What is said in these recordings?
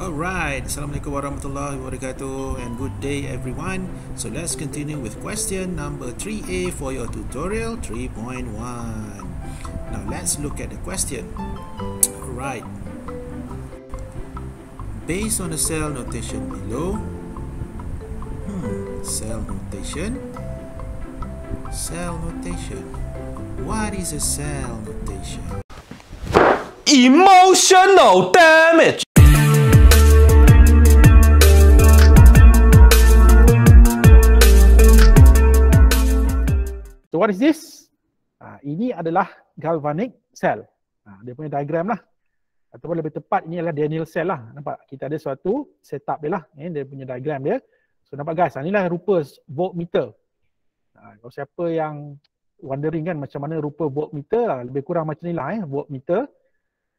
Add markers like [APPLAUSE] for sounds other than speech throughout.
Alright, Assalamualaikum warahmatullahi wabarakatuh and good day everyone. So let's continue with question number 3A for your tutorial 3.1. Now let's look at the question. Alright. Based on the cell notation below, hmm, cell notation, cell notation. What is a cell notation? Emotional damage! what is this? Ha, ini adalah galvanic cell. Ha, dia punya diagram lah. Ataupun lebih tepat ini adalah Daniel cell lah. Nampak? Kita ada suatu setup dia lah. Eh, dia punya diagram dia. So nampak guys? Ha, inilah rupa voltmeter. Ha, kalau siapa yang wondering kan macam mana rupa voltmeter lah. Lebih kurang macam ni lah eh, voltmeter.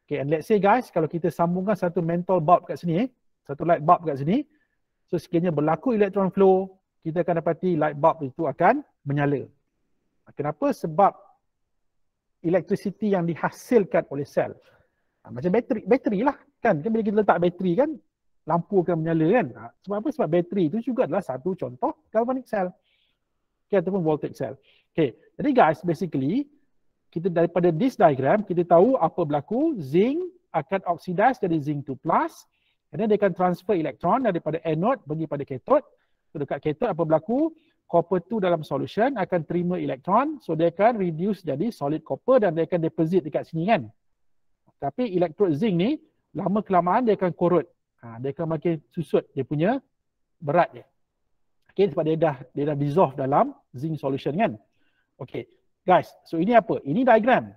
Okay and let's say guys kalau kita sambungkan satu mental bulb kat sini eh. Satu light bulb kat sini. So sekiranya berlaku electron flow, kita akan dapati light bulb itu akan menyala. Kenapa? Sebab electricity yang dihasilkan oleh sel. Ha, macam bateri, bateri lah kan. kan. Bila kita letak bateri kan, lampu akan menyala kan. Ha, sebab apa? Sebab bateri itu juga adalah satu contoh galvanic cell. Okay, ataupun voltage cell. Okay. Jadi guys, basically, kita daripada this diagram, kita tahu apa berlaku. Zinc akan oxidize dari zinc 2 plus. And dia akan transfer elektron daripada anode bagi pada katod. So dekat katod apa berlaku? copper tu dalam solution akan terima elektron so dia akan reduce jadi solid copper dan dia akan deposit dekat sini kan tapi elektrod zinc ni lama kelamaan dia akan korot ha, dia akan makin susut dia punya berat dia okey sebab dia dah dia dah dissolve dalam zinc solution kan okey guys so ini apa ini diagram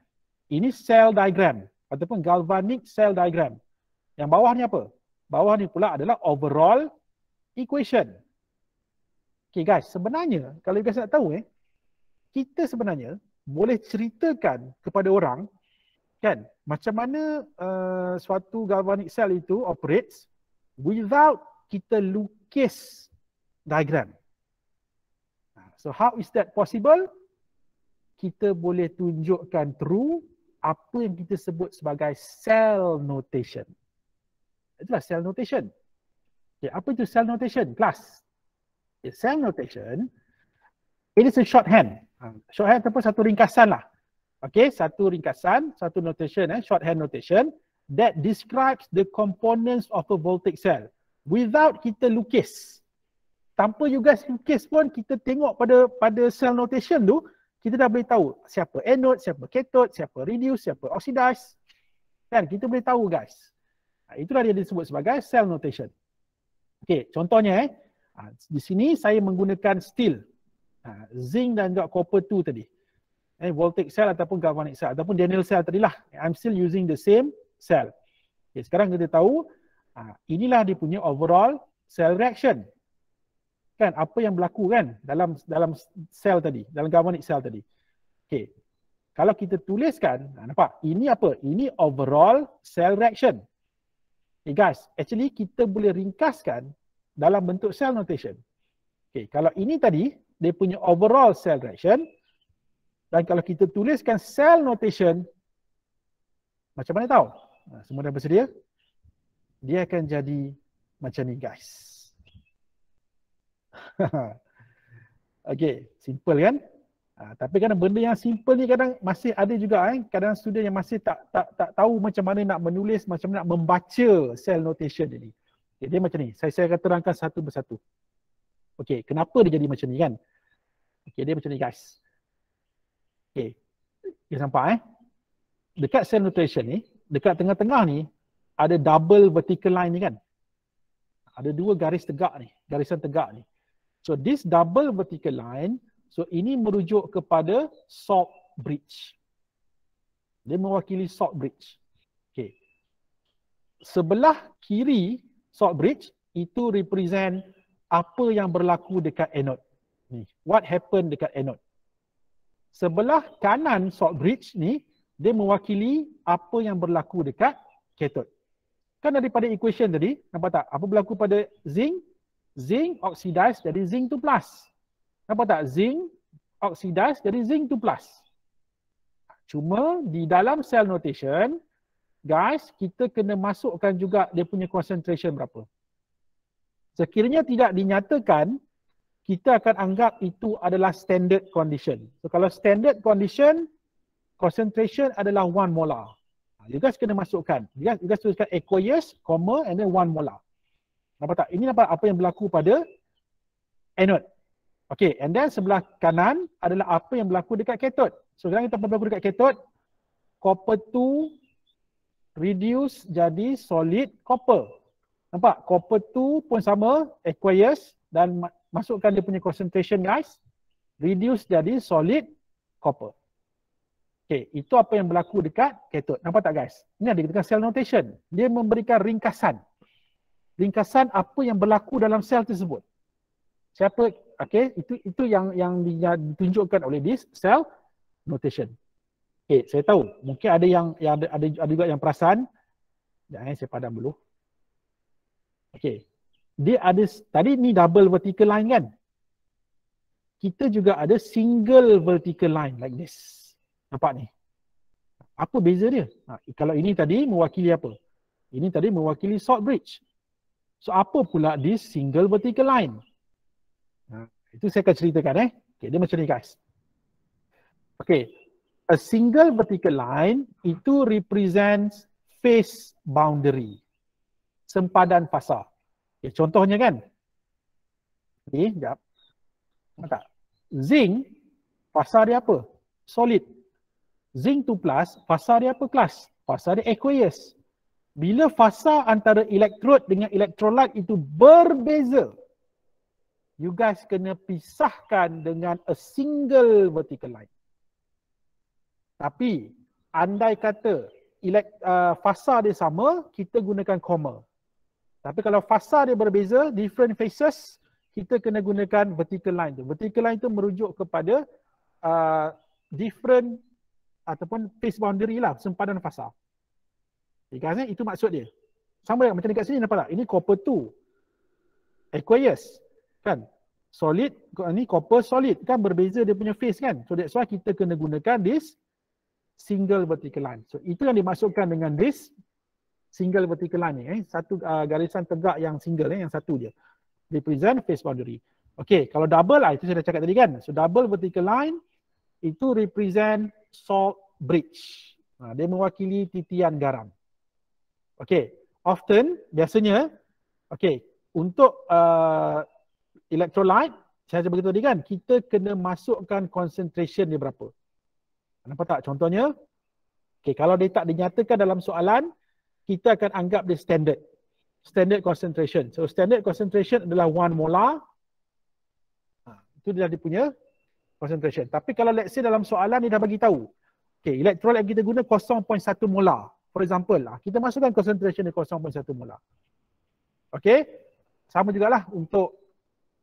ini cell diagram ataupun galvanic cell diagram yang bawah ni apa bawah ni pula adalah overall equation Okay guys, sebenarnya kalau you guys nak tahu eh, kita sebenarnya boleh ceritakan kepada orang kan macam mana uh, suatu galvanic cell itu operates without kita lukis diagram. So how is that possible? Kita boleh tunjukkan through apa yang kita sebut sebagai cell notation. Itulah cell notation. Okay, apa itu cell notation? Class, cell notation, it is a shorthand. Ah, shorthand ataupun satu ringkasan lah. Okay, satu ringkasan, satu notation, eh, shorthand notation that describes the components of a voltage cell without kita lukis. Tanpa you guys lukis pun kita tengok pada pada cell notation tu, kita dah boleh tahu siapa anode, siapa cathode, siapa reduce, siapa oxidize. Kan, kita boleh tahu guys. Ah, itulah yang disebut sebagai cell notation. Okay, contohnya eh, Ha, di sini saya menggunakan steel. Ha, zinc dan juga copper tu tadi. Eh, voltage cell ataupun galvanic cell ataupun Daniel cell tadi lah. I'm still using the same cell. Okay, sekarang kita tahu ha, inilah dia punya overall cell reaction. Kan apa yang berlaku kan dalam dalam cell tadi, dalam galvanic cell tadi. Okay. Kalau kita tuliskan, nampak ini apa? Ini overall cell reaction. Okay guys, actually kita boleh ringkaskan dalam bentuk cell notation. Okay, kalau ini tadi, dia punya overall cell reaction dan kalau kita tuliskan cell notation, macam mana tahu? Ha, semua dah bersedia? Dia akan jadi macam ni guys. [LAUGHS] okay, simple kan? Ha, tapi kadang benda yang simple ni kadang masih ada juga kan. Eh? Kadang student yang masih tak tak tak tahu macam mana nak menulis, macam mana nak membaca cell notation ni. Okay, dia macam ni. Saya saya akan terangkan satu persatu. Okey, kenapa dia jadi macam ni kan? Okey, dia macam ni guys. Okey. Dia sampai eh. Dekat cell nutrition ni, dekat tengah-tengah ni ada double vertical line ni kan? Ada dua garis tegak ni, garisan tegak ni. So this double vertical line, so ini merujuk kepada salt bridge. Dia mewakili salt bridge. Okey. Sebelah kiri salt bridge itu represent apa yang berlaku dekat anode what happened dekat anode sebelah kanan salt bridge ni dia mewakili apa yang berlaku dekat cathode kan daripada equation tadi nampak tak apa berlaku pada zinc zinc oxidize jadi zinc tu plus nampak tak zinc oxidize jadi zinc tu plus cuma di dalam cell notation gas, kita kena masukkan juga dia punya concentration berapa. Sekiranya tidak dinyatakan, kita akan anggap itu adalah standard condition. So kalau standard condition, concentration adalah one molar. You guys kena masukkan. You guys, you guys tuliskan aqueous, comma and then one molar. Nampak tak? Ini nampak apa yang berlaku pada anode. Okay and then sebelah kanan adalah apa yang berlaku dekat katod. So sekarang kita berlaku dekat katod. Copper reduce jadi solid copper. Nampak? Copper tu pun sama aqueous dan masukkan dia punya concentration guys. Reduce jadi solid copper. Okay, itu apa yang berlaku dekat katod. Nampak tak guys? Ini ada dengan cell notation. Dia memberikan ringkasan. Ringkasan apa yang berlaku dalam sel tersebut. Siapa? Okay, itu itu yang yang ditunjukkan oleh this cell notation. Okey, eh, saya tahu mungkin ada yang yang ada ada, ada juga yang perasan. Jangan eh, saya padam dulu. Okey. Dia ada tadi ni double vertical line kan? Kita juga ada single vertical line like this. Nampak ni. Apa beza dia? Ha, kalau ini tadi mewakili apa? Ini tadi mewakili short bridge. So apa pula this single vertical line? Ha, itu saya akan ceritakan eh. Okay, dia macam ni guys. Okay, a single vertical line itu represents face boundary. Sempadan fasa. Okay, ya, contohnya kan. Okay, sekejap. Nampak Zinc, fasa dia apa? Solid. Zinc 2 plus, fasa dia apa kelas? Fasa dia aqueous. Bila fasa antara elektrode dengan elektrolit itu berbeza, you guys kena pisahkan dengan a single vertical line. Tapi andai kata elect, uh, fasa dia sama, kita gunakan koma. Tapi kalau fasa dia berbeza, different faces, kita kena gunakan vertical line tu. Vertical line tu merujuk kepada uh, different ataupun face boundary lah, sempadan fasa. Ikan itu maksud dia. Sama yang macam dekat sini nampak tak? Ini copper tu, Aquarius. Kan? Solid. ni copper solid. Kan berbeza dia punya face kan? So that's why kita kena gunakan this single vertical line. So itu yang dimasukkan dengan this single vertical line ni eh. Satu uh, garisan tegak yang single eh, yang satu dia. Represent face boundary. Okay, kalau double lah, itu saya dah cakap tadi kan. So double vertical line itu represent salt bridge. Ha, dia mewakili titian garam. Okay, often, biasanya, okay, untuk uh, electrolyte, saya cakap tadi kan, kita kena masukkan concentration dia berapa. Nampak tak contohnya? Okay, kalau dia tak dinyatakan dalam soalan, kita akan anggap dia standard. Standard concentration. So standard concentration adalah 1 molar. Ha, itu dia dia punya concentration. Tapi kalau let's say dalam soalan dia dah bagi tahu. Okay, elektrolit yang kita guna 0.1 molar. For example, ha, kita masukkan concentration dia 0.1 molar. Okay, sama juga lah untuk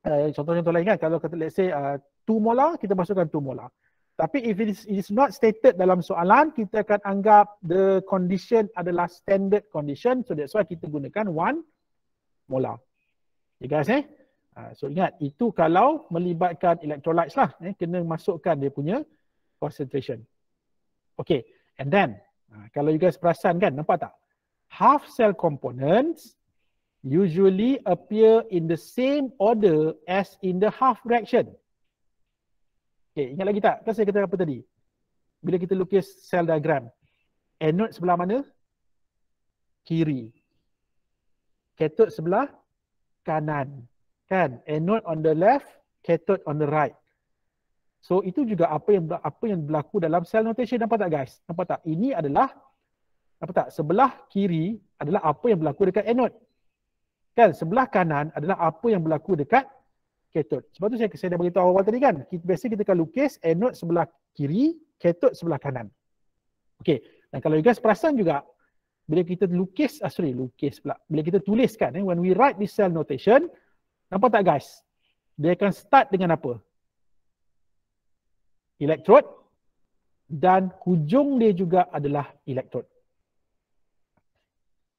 eh, contoh-contoh uh, lain kan. Kalau kata let's say uh, ah, 2 molar, kita masukkan 2 molar. Tapi if it is, it is not stated dalam soalan, kita akan anggap the condition adalah standard condition. So that's why kita gunakan one molar. You guys eh? Ha, so ingat, itu kalau melibatkan electrolytes lah. Eh, kena masukkan dia punya concentration. Okay, and then ha, kalau you guys perasan kan, nampak tak? Half cell components usually appear in the same order as in the half reaction. Okay, ingat lagi tak? Kan saya kata apa tadi? Bila kita lukis cell diagram, anode sebelah mana? Kiri. Ketod sebelah kanan. Kan? Anode on the left, ketod on the right. So itu juga apa yang apa yang berlaku dalam cell notation. Nampak tak guys? Nampak tak? Ini adalah apa tak? Sebelah kiri adalah apa yang berlaku dekat anode. Kan? Sebelah kanan adalah apa yang berlaku dekat katod. Sebab tu saya, saya dah beritahu awal-awal tadi kan. Kita, biasa kita akan lukis anode sebelah kiri, katod sebelah kanan. Okey. Dan kalau you guys perasan juga, bila kita lukis, ah, sorry, lukis pula. Bila kita tuliskan, eh, when we write this cell notation, nampak tak guys? Dia akan start dengan apa? Elektrod Dan hujung dia juga adalah elektrod.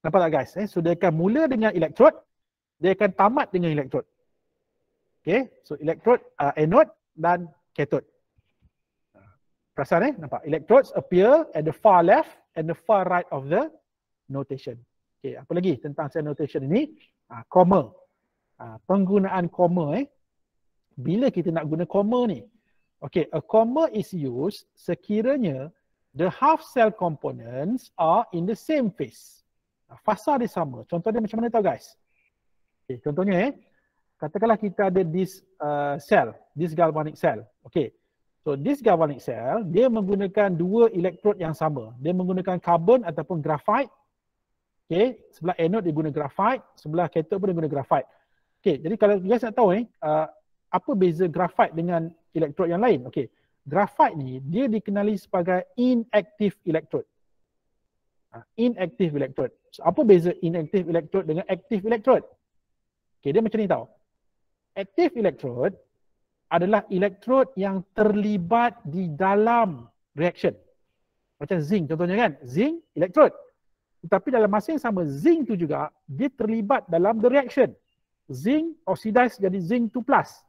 Nampak tak guys? Eh? So dia akan mula dengan elektrod? Dia akan tamat dengan elektrod. Okay, so elektrod uh, anode dan katod. Perasan eh, nampak? Elektrod appear at the far left and the far right of the notation. Okay, apa lagi tentang saya notation ini? Uh, ah, comma. Uh, ah, penggunaan koma eh. Bila kita nak guna koma ni? Okay, a comma is used sekiranya the half cell components are in the same phase. Ah, fasa dia sama. Contoh macam mana tau guys? Okay, contohnya eh katakanlah kita ada this uh, cell, this galvanic cell. Okay. So this galvanic cell, dia menggunakan dua elektrod yang sama. Dia menggunakan carbon ataupun graphite. Okay. Sebelah anode dia guna graphite. Sebelah kathode pun dia guna graphite. Okay. Jadi kalau guys nak tahu ni, eh, uh, apa beza graphite dengan elektrod yang lain? Okay. Graphite ni, dia dikenali sebagai inactive electrode. Ha, inactive electrode. So, apa beza inactive electrode dengan active electrode? Okay, dia macam ni tau. Aktif elektrod adalah elektrod yang terlibat di dalam reaction. Macam zinc contohnya kan, zinc elektrod. Tetapi dalam masa yang sama zinc tu juga dia terlibat dalam the reaction. Zinc oxidize jadi zinc 2 plus.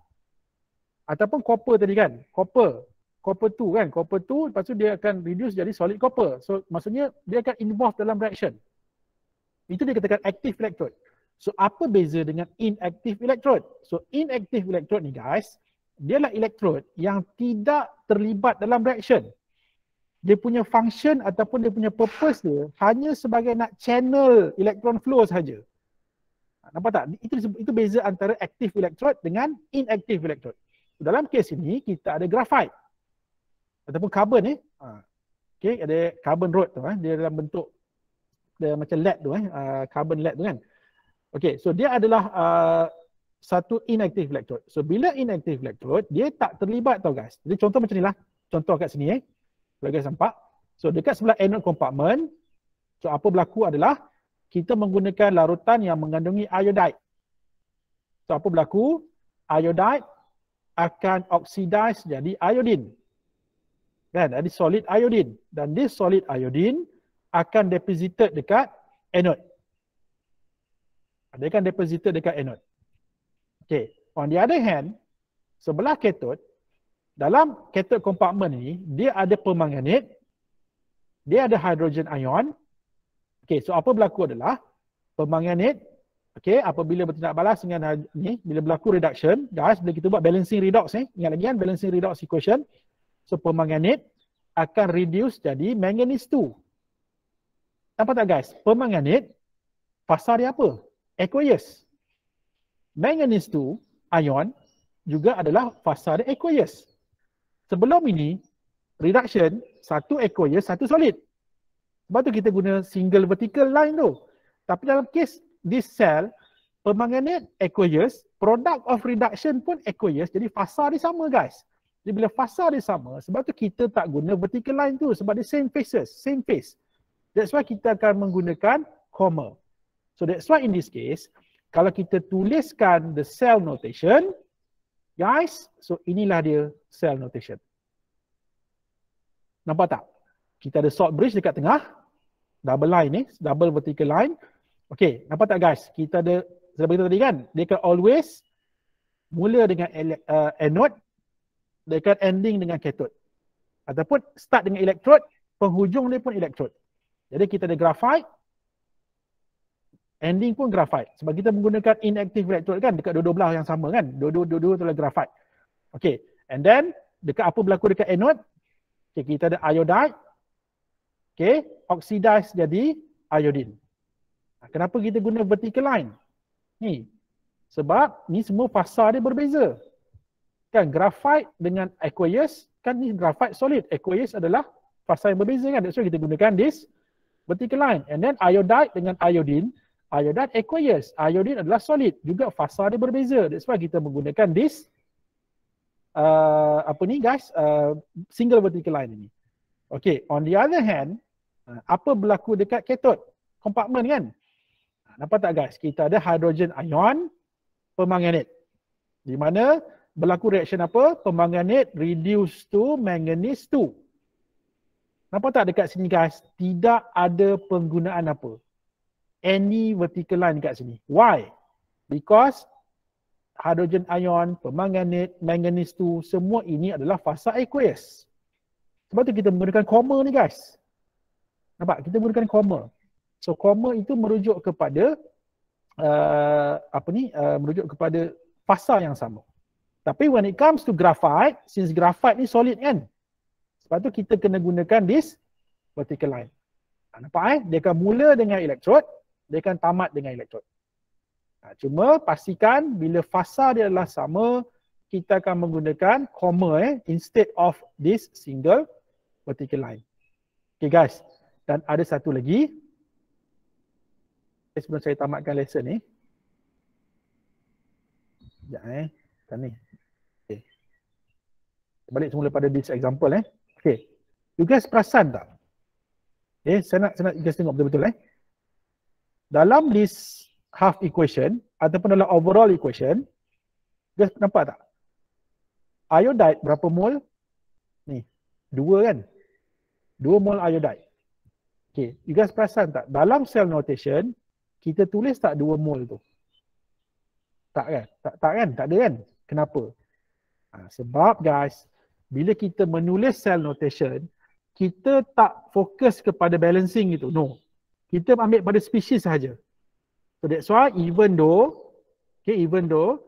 Ataupun copper tadi kan, copper. Copper 2 kan, copper 2 lepas tu dia akan reduce jadi solid copper. So maksudnya dia akan involve dalam reaction. Itu dia katakan active elektrod. So apa beza dengan inactive electrode? So inactive electrode ni guys, dia lah electrode yang tidak terlibat dalam reaction. Dia punya function ataupun dia punya purpose dia hanya sebagai nak channel electron flow saja. Ha, nampak tak? Itu itu beza antara active electrode dengan inactive electrode. So, dalam kes ini kita ada graphite ataupun carbon eh. Ha, okay, ada carbon rod tu eh. Dia dalam bentuk dia macam lead tu eh. Ha, carbon lead tu kan. Okay, so dia adalah uh, satu inactive electrode. So bila inactive electrode, dia tak terlibat tau guys. Jadi contoh macam ni lah. Contoh kat sini eh. Kalau guys nampak. So dekat sebelah anode compartment, so apa berlaku adalah kita menggunakan larutan yang mengandungi iodide. So apa berlaku? Iodide akan oxidize jadi iodine. Kan? Jadi solid iodine. Dan this solid iodine akan deposited dekat anode. Dia kan deposited dekat anode. Okay. On the other hand, sebelah katod, dalam katod compartment ni, dia ada permanganit, dia ada hidrogen ion. Okay, so apa berlaku adalah permanganit, okay, apabila bertindak balas dengan ni, bila berlaku reduction, guys, bila kita buat balancing redox ni, eh, ingat lagi kan, balancing redox equation, so permanganit akan reduce jadi manganese 2. Nampak tak guys? Permanganit, pasal dia apa? aqueous. Manganese tu ion juga adalah fasa dia aqueous. Sebelum ini reduction satu aqueous satu solid. Sebab tu kita guna single vertical line tu. Tapi dalam kes this cell permanganate aqueous product of reduction pun aqueous jadi fasa dia sama guys. Jadi bila fasa dia sama sebab tu kita tak guna vertical line tu sebab dia same faces, same face. That's why kita akan menggunakan comma. So that's why in this case, kalau kita tuliskan the cell notation, guys, so inilah dia cell notation. Nampak tak? Kita ada short bridge dekat tengah. Double line ni, double vertical line. Okay, nampak tak guys? Kita ada, saya beritahu tadi kan, dia akan always mula dengan uh, anode, dia akan ending dengan cathode. Ataupun start dengan elektrod, penghujung dia pun elektrod. Jadi kita ada graphite, ending pun grafite sebab kita menggunakan inactive electrode kan dekat dua-dua belah yang sama kan dua-dua-dua telah grafite okay and then dekat apa berlaku dekat anode okay, kita ada iodide okay oxidize jadi iodine kenapa kita guna vertical line ni sebab ni semua fasa dia berbeza kan grafite dengan aqueous kan ni grafite solid aqueous adalah fasa yang berbeza kan that's why kita gunakan this vertical line and then iodide dengan iodine iodide aqueous. Iodine adalah solid. Juga fasa dia berbeza. That's why kita menggunakan this uh, apa ni guys, uh, single vertical line ini. Okay, on the other hand, uh, apa berlaku dekat katod? Compartment kan? Uh, nampak tak guys? Kita ada hydrogen ion permanganate. Di mana berlaku reaction apa? Permanganate reduce to manganese 2. Nampak tak dekat sini guys? Tidak ada penggunaan apa? any vertical line dekat sini. Why? Because hydrogen ion, permanganate, manganese tu semua ini adalah fasa aqueous. Sebab tu kita menggunakan koma ni guys. Nampak? Kita menggunakan koma. So koma itu merujuk kepada uh, apa ni? Uh, merujuk kepada fasa yang sama. Tapi when it comes to graphite, since graphite ni solid kan? Sebab tu kita kena gunakan this vertical line. Nampak eh? Dia akan mula dengan elektrod dia akan tamat dengan elektrod. Ha, cuma pastikan bila fasa dia adalah sama, kita akan menggunakan koma eh, instead of this single vertical line. Okay guys, dan ada satu lagi. Eh, sebelum saya tamatkan lesson ni. Sekejap eh, macam kan ni. Okay. Balik semula pada this example eh. Okay, you guys perasan tak? Eh, saya nak, saya nak you guys tengok betul-betul eh dalam this half equation ataupun dalam overall equation guys nampak tak iodide berapa mol ni dua kan Dua mol iodide okey you guys perasan tak dalam cell notation kita tulis tak dua mol tu tak kan tak tak kan tak ada kan kenapa ha, sebab guys bila kita menulis cell notation kita tak fokus kepada balancing itu no kita ambil pada spesies sahaja. So that's why even though, okay, even though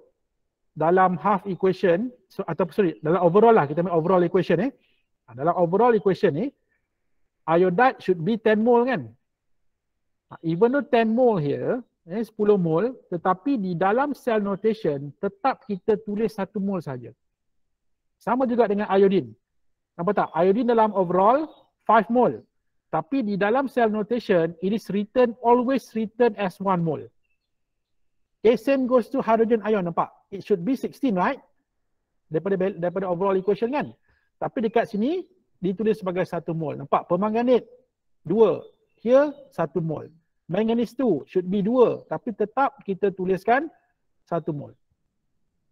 dalam half equation, so, atau sorry, dalam overall lah, kita ambil overall equation eh. Ah, dalam overall equation ni, iodide should be 10 mole kan? Ah, even though 10 mole here, eh, 10 mole, tetapi di dalam cell notation, tetap kita tulis 1 mole saja. Sama juga dengan iodine. Nampak tak? Iodine dalam overall, 5 mole. Tapi di dalam cell notation, it is written, always written as one mole. Okay, same goes to hydrogen ion, nampak? It should be 16, right? Daripada daripada overall equation kan? Tapi dekat sini, ditulis sebagai satu mole. Nampak? Permanganit, dua. Here, satu mole. Manganese two should be dua. Tapi tetap kita tuliskan satu mole.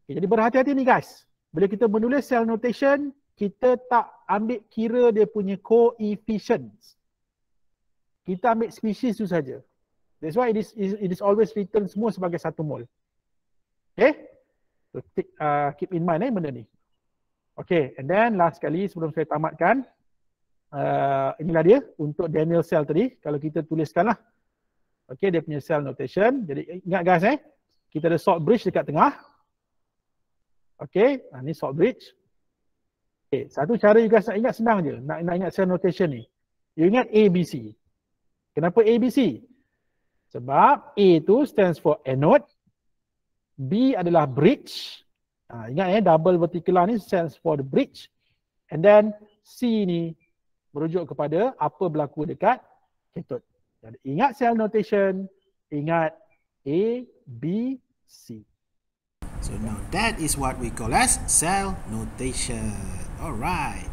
Okay, jadi berhati-hati ni guys. Bila kita menulis cell notation, kita tak ambil kira dia punya coefficients kita ambil species tu saja. That's why it is it is always written semua sebagai satu mole. Okay? So take, uh, keep in mind eh benda ni. Okay and then last kali sebelum saya tamatkan uh, inilah dia untuk Daniel cell tadi kalau kita tuliskanlah. Okay dia punya cell notation. Jadi ingat guys eh kita ada salt bridge dekat tengah. Okay, ini ah, salt bridge. Okay, satu cara juga nak ingat senang je. Nak, nak ingat cell notation ni. You ingat A, B, C. Kenapa ABC? Sebab A tu stands for anode, B adalah bridge. Ha, ingat eh, double vertikular ni stands for the bridge. And then C ni merujuk kepada apa berlaku dekat ketod. Jadi ingat cell notation, ingat A, B, C. So now that is what we call as cell notation. Alright.